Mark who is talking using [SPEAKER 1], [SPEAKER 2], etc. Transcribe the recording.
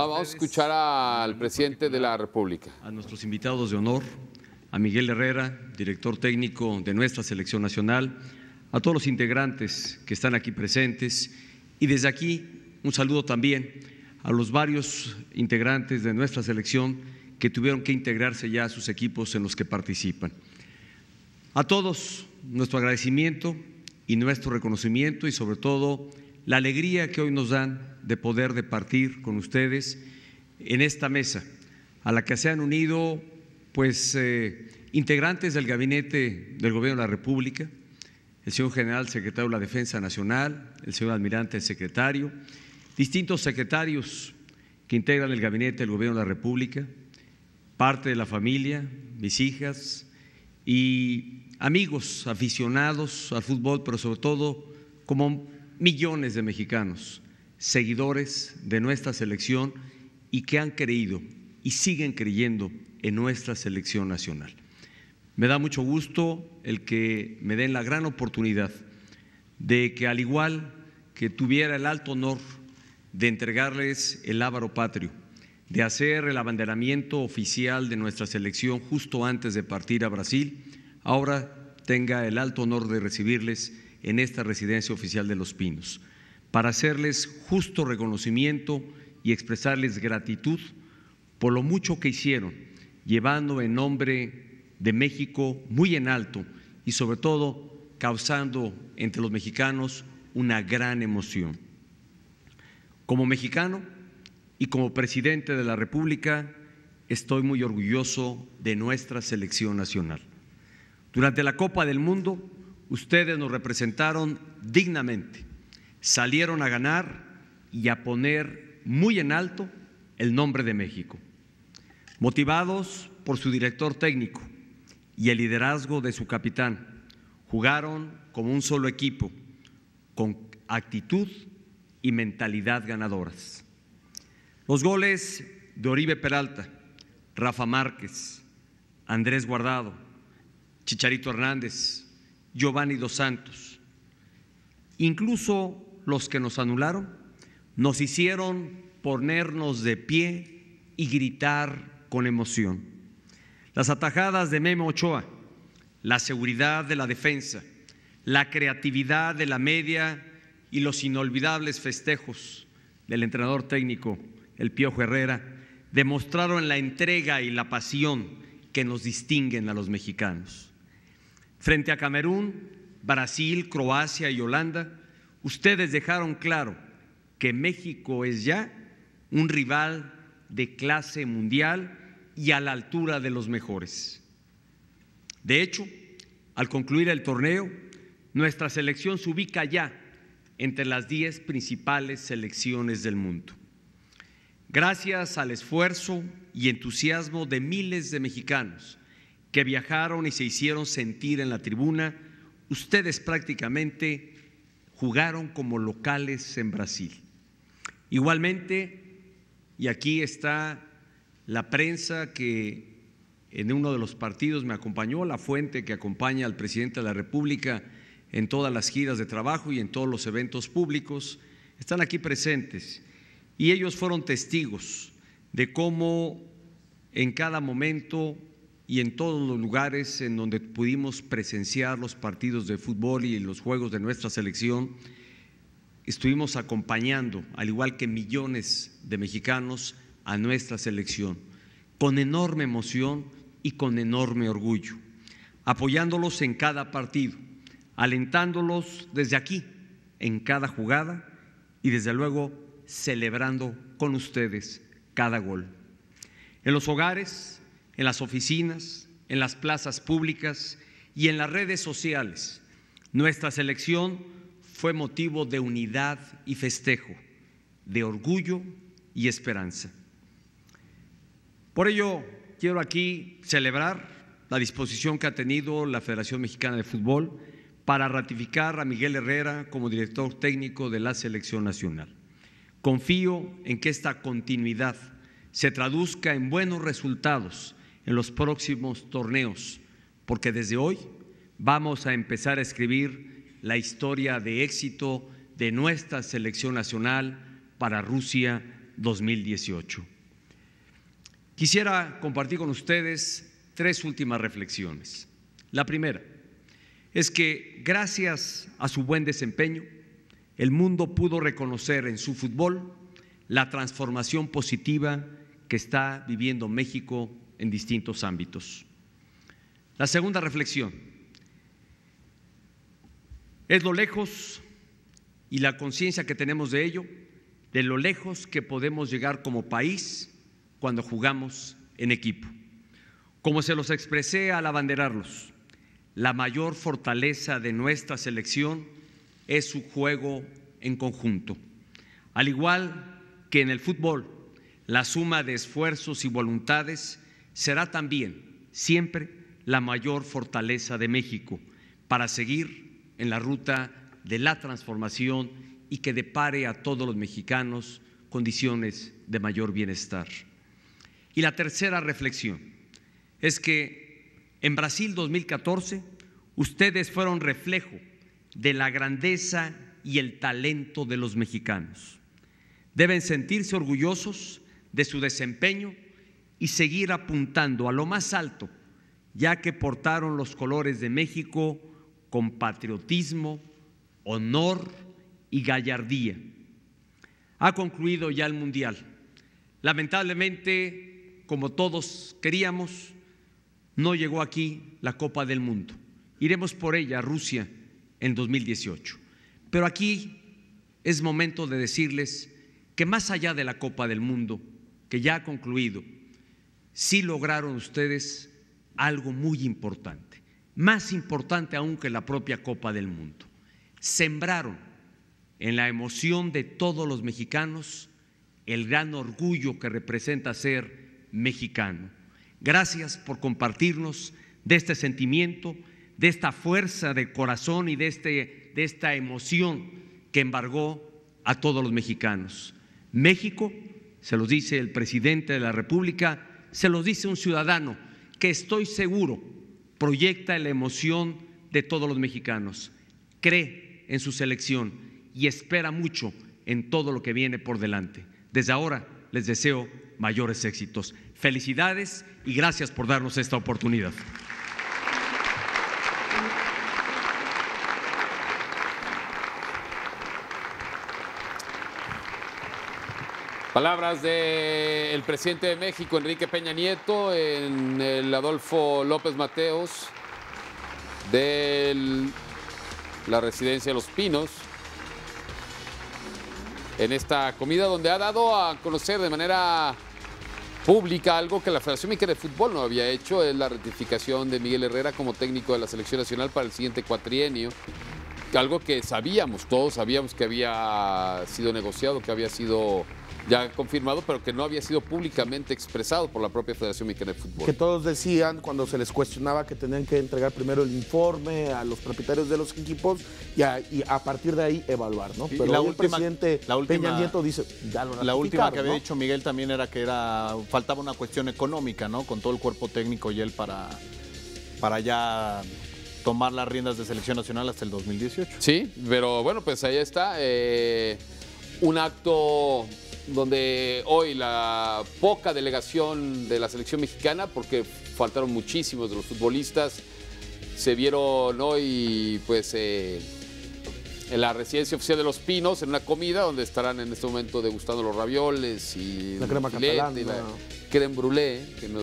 [SPEAKER 1] vamos a escuchar al presidente de la República. A nuestros invitados de honor, a Miguel Herrera, director técnico de nuestra selección nacional, a todos los integrantes que están aquí presentes y desde aquí un saludo también a los varios integrantes de nuestra selección que tuvieron que integrarse ya a sus equipos en los que participan. A todos nuestro agradecimiento y nuestro reconocimiento y sobre todo la alegría que hoy nos dan de poder partir con ustedes en esta mesa, a la que se han unido pues eh, integrantes del gabinete del gobierno de la República, el señor general secretario de la Defensa Nacional, el señor almirante secretario, distintos secretarios que integran el gabinete del gobierno de la República, parte de la familia, mis hijas y amigos aficionados al fútbol, pero sobre todo como millones de mexicanos seguidores de nuestra selección y que han creído y siguen creyendo en nuestra selección nacional. Me da mucho gusto el que me den la gran oportunidad de que al igual que tuviera el alto honor de entregarles el Ávaro Patrio, de hacer el abanderamiento oficial de nuestra selección justo antes de partir a Brasil, ahora tenga el alto honor de recibirles en esta residencia oficial de Los Pinos para hacerles justo reconocimiento y expresarles gratitud por lo mucho que hicieron, llevando en nombre de México muy en alto y sobre todo causando entre los mexicanos una gran emoción. Como mexicano y como presidente de la República, estoy muy orgulloso de nuestra selección nacional. Durante la Copa del Mundo, ustedes nos representaron dignamente salieron a ganar y a poner muy en alto el nombre de México, motivados por su director técnico y el liderazgo de su capitán. Jugaron como un solo equipo, con actitud y mentalidad ganadoras. Los goles de Oribe Peralta, Rafa Márquez, Andrés Guardado, Chicharito Hernández, Giovanni Dos Santos, incluso los que nos anularon, nos hicieron ponernos de pie y gritar con emoción. Las atajadas de Memo Ochoa, la seguridad de la defensa, la creatividad de la media y los inolvidables festejos del entrenador técnico, el Piojo Herrera, demostraron la entrega y la pasión que nos distinguen a los mexicanos. Frente a Camerún, Brasil, Croacia y Holanda, Ustedes dejaron claro que México es ya un rival de clase mundial y a la altura de los mejores. De hecho, al concluir el torneo, nuestra selección se ubica ya entre las 10 principales selecciones del mundo. Gracias al esfuerzo y entusiasmo de miles de mexicanos que viajaron y se hicieron sentir en la tribuna, ustedes prácticamente jugaron como locales en Brasil. Igualmente, y aquí está la prensa que en uno de los partidos me acompañó, la fuente que acompaña al presidente de la República en todas las giras de trabajo y en todos los eventos públicos, están aquí presentes. Y ellos fueron testigos de cómo en cada momento y en todos los lugares en donde pudimos presenciar los partidos de fútbol y los juegos de nuestra selección, estuvimos acompañando, al igual que millones de mexicanos, a nuestra selección, con enorme emoción y con enorme orgullo, apoyándolos en cada partido, alentándolos desde aquí, en cada jugada y desde luego celebrando con ustedes cada gol. En los hogares, en las oficinas, en las plazas públicas y en las redes sociales. Nuestra selección fue motivo de unidad y festejo, de orgullo y esperanza. Por ello, quiero aquí celebrar la disposición que ha tenido la Federación Mexicana de Fútbol para ratificar a Miguel Herrera como director técnico de la selección nacional. Confío en que esta continuidad se traduzca en buenos resultados en los próximos torneos, porque desde hoy vamos a empezar a escribir la historia de éxito de nuestra selección nacional para Rusia 2018. Quisiera compartir con ustedes tres últimas reflexiones. La primera es que gracias a su buen desempeño, el mundo pudo reconocer en su fútbol la transformación positiva que está viviendo México en distintos ámbitos. La segunda reflexión es lo lejos y la conciencia que tenemos de ello, de lo lejos que podemos llegar como país cuando jugamos en equipo. Como se los expresé al abanderarlos, la mayor fortaleza de nuestra selección es su juego en conjunto. Al igual que en el fútbol, la suma de esfuerzos y voluntades será también siempre la mayor fortaleza de México para seguir en la ruta de la transformación y que depare a todos los mexicanos condiciones de mayor bienestar. Y la tercera reflexión es que en Brasil 2014 ustedes fueron reflejo de la grandeza y el talento de los mexicanos. Deben sentirse orgullosos de su desempeño y seguir apuntando a lo más alto, ya que portaron los colores de México con patriotismo, honor y gallardía. Ha concluido ya el Mundial. Lamentablemente, como todos queríamos, no llegó aquí la Copa del Mundo. Iremos por ella Rusia en 2018. Pero aquí es momento de decirles que más allá de la Copa del Mundo, que ya ha concluido, sí lograron ustedes algo muy importante, más importante aún que la propia Copa del Mundo. Sembraron en la emoción de todos los mexicanos el gran orgullo que representa ser mexicano. Gracias por compartirnos de este sentimiento, de esta fuerza de corazón y de, este, esta emoción que embargó a todos los mexicanos. México, se los dice el presidente de la República, se lo dice un ciudadano que estoy seguro proyecta la emoción de todos los mexicanos, cree en su selección y espera mucho en todo lo que viene por delante. Desde ahora les deseo mayores éxitos. Felicidades y gracias por darnos esta oportunidad.
[SPEAKER 2] Palabras del presidente de México, Enrique Peña Nieto, en el Adolfo López Mateos, de la residencia de Los Pinos, en esta comida donde ha dado a conocer de manera pública algo que la Federación Mexicana de Fútbol no había hecho, es la ratificación de Miguel Herrera como técnico de la Selección Nacional para el siguiente cuatrienio algo que sabíamos, todos sabíamos que había sido negociado, que había sido ya confirmado, pero que no había sido públicamente expresado por la propia Federación Mexicana de Fútbol. Que todos decían cuando se les cuestionaba que tenían que entregar primero el informe a los propietarios de los equipos y a, partir de ahí evaluar, ¿no? Pero la última, el presidente Peña Nieto dice, ya lo La última que había dicho Miguel también era que era faltaba una cuestión económica, ¿no? Con todo el cuerpo técnico y él para, para ya tomar las riendas de selección nacional hasta el 2018. Sí, pero bueno, pues ahí está. Eh, un acto donde hoy la poca delegación de la selección mexicana, porque faltaron muchísimos de los futbolistas, se vieron hoy pues eh, en la residencia oficial de Los Pinos, en una comida donde estarán en este momento degustando los ravioles y la crema catalana, y la brûlée, que no